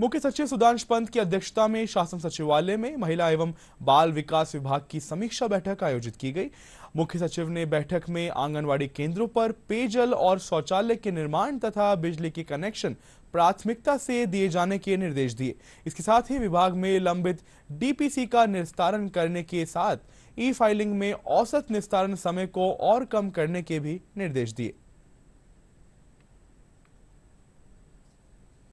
मुख्य सचिव सुधांश पंत की अध्यक्षता में शासन सचिवालय में महिला एवं बाल विकास विभाग की समीक्षा बैठक आयोजित की गई मुख्य सचिव ने बैठक में आंगनवाड़ी केंद्रों पर पेयजल और शौचालय के निर्माण तथा बिजली के कनेक्शन प्राथमिकता से दिए जाने के निर्देश दिए इसके साथ ही विभाग में लंबित डीपीसी का निस्तारण करने के साथ ई फाइलिंग में औसत निस्तारण समय को और कम करने के भी निर्देश दिए